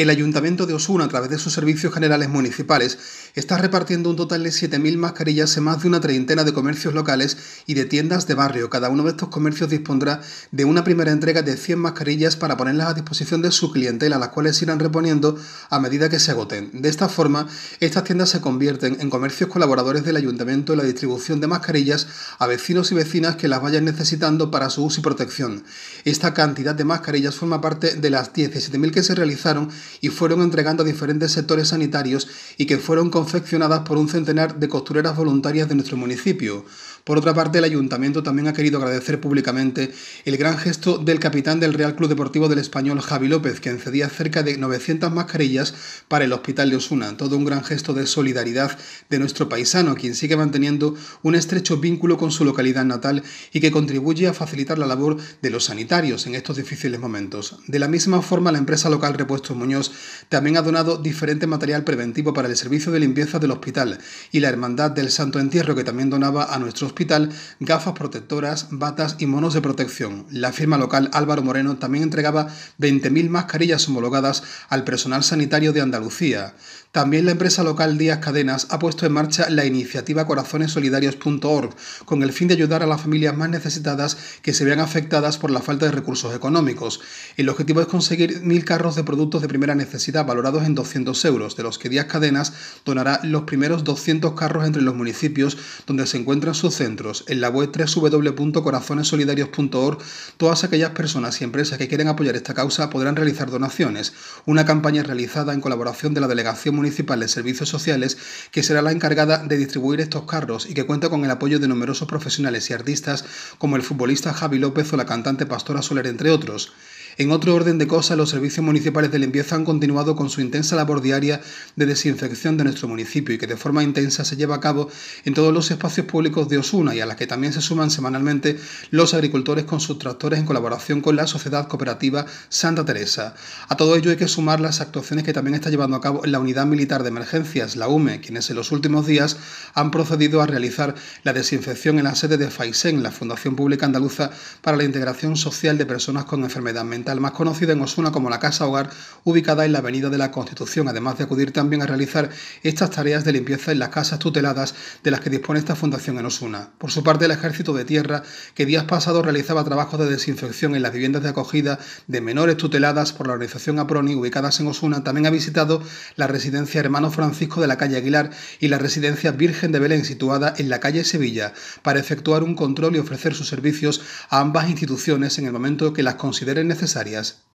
El Ayuntamiento de Osuna, a través de sus servicios generales municipales, está repartiendo un total de 7.000 mascarillas en más de una treintena de comercios locales y de tiendas de barrio. Cada uno de estos comercios dispondrá de una primera entrega de 100 mascarillas para ponerlas a disposición de su clientela, las cuales irán reponiendo a medida que se agoten. De esta forma, estas tiendas se convierten en comercios colaboradores del Ayuntamiento en la distribución de mascarillas a vecinos y vecinas que las vayan necesitando para su uso y protección. Esta cantidad de mascarillas forma parte de las 17.000 que se realizaron y fueron entregando a diferentes sectores sanitarios y que fueron confeccionadas por un centenar de costureras voluntarias de nuestro municipio. Por otra parte, el ayuntamiento también ha querido agradecer públicamente el gran gesto del capitán del Real Club Deportivo del Español, Javi López, que encedía cerca de 900 mascarillas para el Hospital de Osuna. Todo un gran gesto de solidaridad de nuestro paisano, quien sigue manteniendo un estrecho vínculo con su localidad natal y que contribuye a facilitar la labor de los sanitarios en estos difíciles momentos. De la misma forma, la empresa local Repuestos Muñoz también ha donado diferente material preventivo para el servicio de limpieza del hospital y la Hermandad del Santo Entierro, que también donaba a nuestro hospital gafas protectoras, batas y monos de protección. La firma local Álvaro Moreno también entregaba 20.000 mascarillas homologadas al personal sanitario de Andalucía. También la empresa local Díaz Cadenas ha puesto en marcha la iniciativa corazonesolidarios.org con el fin de ayudar a las familias más necesitadas que se vean afectadas por la falta de recursos económicos. El objetivo es conseguir mil carros de productos de primera necesidad valorados en 200 euros, de los que Díaz Cadenas donará los primeros 200 carros entre los municipios donde se encuentran sus centros. En la web www.corazonesolidarios.org todas aquellas personas y empresas que quieren apoyar esta causa podrán realizar donaciones. Una campaña realizada en colaboración de la Delegación Municipal de Servicios Sociales, que será la encargada de distribuir estos carros y que cuenta con el apoyo de numerosos profesionales y artistas como el futbolista Javi López o la cantante Pastora Soler, entre otros. En otro orden de cosas, los servicios municipales de limpieza han continuado con su intensa labor diaria de desinfección de nuestro municipio y que de forma intensa se lleva a cabo en todos los espacios públicos de Osuna y a las que también se suman semanalmente los agricultores con sus tractores en colaboración con la Sociedad Cooperativa Santa Teresa. A todo ello hay que sumar las actuaciones que también está llevando a cabo la Unidad Militar de Emergencias, la UME, quienes en los últimos días han procedido a realizar la desinfección en la sede de FAISEN, la Fundación Pública Andaluza para la Integración Social de Personas con Enfermedad Mental más conocida en Osuna como la Casa Hogar, ubicada en la Avenida de la Constitución, además de acudir también a realizar estas tareas de limpieza en las casas tuteladas de las que dispone esta fundación en Osuna. Por su parte, el Ejército de Tierra, que días pasados realizaba trabajos de desinfección en las viviendas de acogida de menores tuteladas por la organización APRONI ubicadas en Osuna, también ha visitado la residencia Hermano Francisco de la calle Aguilar y la residencia Virgen de Belén situada en la calle Sevilla para efectuar un control y ofrecer sus servicios a ambas instituciones en el momento que las consideren necesarias áreas